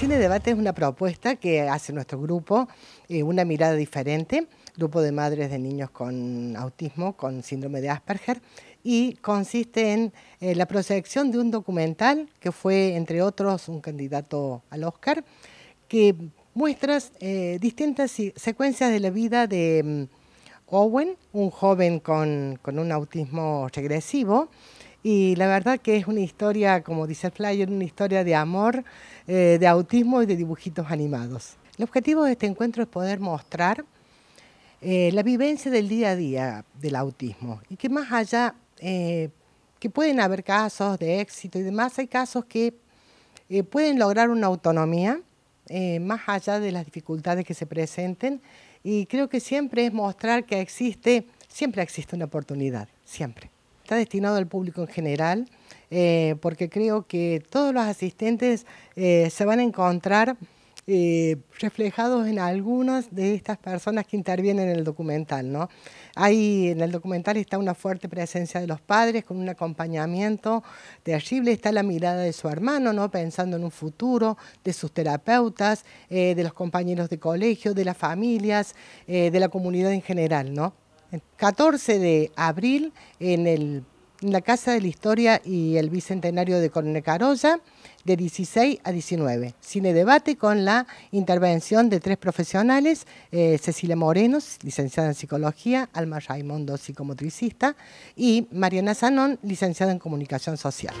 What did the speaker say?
Cine Debate es una propuesta que hace nuestro grupo, eh, una mirada diferente, grupo de madres de niños con autismo, con síndrome de Asperger, y consiste en eh, la proyección de un documental que fue, entre otros, un candidato al Oscar, que muestra eh, distintas secuencias de la vida de mm, Owen, un joven con, con un autismo regresivo, y la verdad que es una historia, como dice el flyer, una historia de amor, eh, de autismo y de dibujitos animados. El objetivo de este encuentro es poder mostrar eh, la vivencia del día a día del autismo y que más allá eh, que pueden haber casos de éxito y demás, hay casos que pueden lograr una autonomía más allá de las dificultades que se presenten y creo que siempre es mostrar que existe, siempre existe una oportunidad, siempre está destinado al público en general, eh, porque creo que todos los asistentes eh, se van a encontrar eh, reflejados en algunas de estas personas que intervienen en el documental. ¿no? Ahí en el documental está una fuerte presencia de los padres con un acompañamiento de terrible, está la mirada de su hermano, ¿no? pensando en un futuro, de sus terapeutas, de los compañeros de colegio, de las familias, de la comunidad en general. ¿no? 14 de abril en, la Casa de la Historia y el Bicentenario de Cornecarolla, de 16 a 19. Cine debate con la intervención de tres profesionales, eh, Cecilia Morenos, licenciada en Psicología, Alma Raimondo, psicomotricista, y Mariana Sanón, licenciada en Comunicación Social.